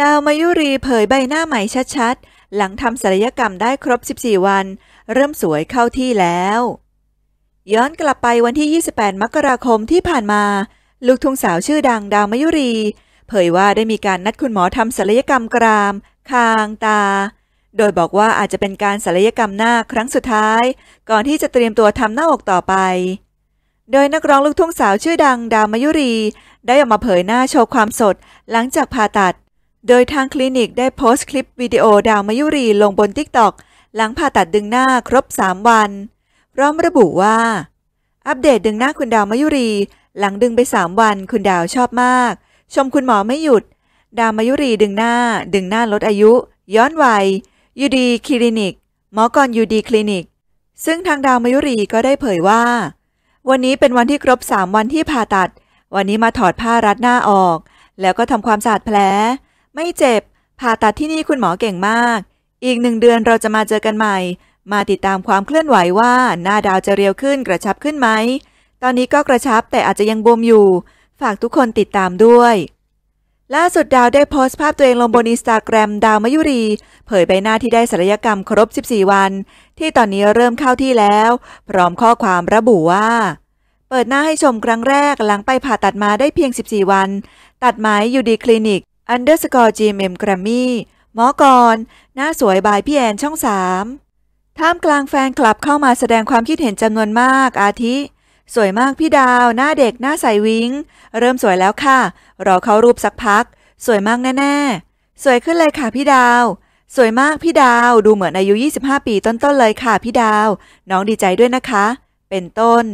ดาวมายุรีเผยใบหน้าใหม่ชัดๆ หลังทำศัลยกรรมได้ครบ 14 วัน เริ่มสวยเข้าที่แล้ว ย้อนกลับไปวันที่ 28 มกราคมที่ผ่านมาลูกทุ่งสาวชื่อดังดาวมายุรี เผยว่าได้มีการนัดคุณหมอทำศัลยกรรมกราม คางตา โดยบอกว่าอาจจะเป็นการศัลยกรรมหน้าครั้งสุดท้าย ก่อนที่จะเตรียมตัวทำหน้าอกต่อไป โดยนักร้องลูกทุ่งสาวชื่อดังดาวมายุรีได้ออกมาเผยหน้าโชว์ความสดหลังจากผ่าตัดโดยทางคลินิกได้โพสต์คลิปวิดีโอดาวมายุรีลงบนทิกตอกหลังผ่าตัดดึงหน้าครบ 3 วันพร้อมระบุว่า อัปเดตดึงหน้าคุณดาวมายุรี หลังดึงไป 3 วันคุณดาวชอบมาก ชมคุณหมอไม่หยุด ดาวมายุรีดึงหน้า ดึงหน้าลดอายุ ย้อนวัยยูดีคลินิกหมอกรยูดีคลินิก ซึ่งทางดาวมายุรีก็ได้เผยว่า วันนี้เป็นวันที่ครบ3วันที่ผ่าตัดวันนี้มาถอดผ้ารัดหน้าออก แล้วก็ทำความสะอาดแผลไม่เจ็บ ผ่าตัดที่นี่คุณหมอเก่งมาก อีกหนึ่งเดือนเราจะมาเจอกันใหม่ มาติดตามความเคลื่อนไหวว่า หน้าดาวจะเรียวขึ้นกระชับขึ้นไหม ตอนนี้ก็กระชับแต่อาจจะยังบวมอยู่ ฝากทุกคนติดตามด้วย ล่าสุดดาวได้โพสต์ภาพตัวเองลงบนอินสตาแกรมดาวมยุรี เผยใบหน้าที่ได้ศัลยกรรมครบ 14 วัน ที่ตอนนี้เริ่มเข้าที่แล้ว พร้อมข้อความระบุว่า เปิดหน้าให้ชมครั้งแรกหลังไปผ่าตัดมาได้เพียง 14 วัน ตัดไหมอยู่ดีคลินิก underscore gmm grammy หมอกรหน้าสวยบายพี่แอนช่องสามท่ามกลางแฟนคลับเข้ามาแสดงความคิดเห็นจำนวนมากอาทิ สวยมากพี่ดาวหน้าเด็กหน้าใสวิ้งเริ่มสวยแล้วค่ะ รอเขารูปสักพัก สวยมากแน่ๆ สวยขึ้นเลยค่ะพี่ดาว สวยมากพี่ดาวดูเหมือนอายุ 25 ปีต้นๆเลยค่ะพี่ดาว น้องดีใจด้วยนะคะ เป็นต้น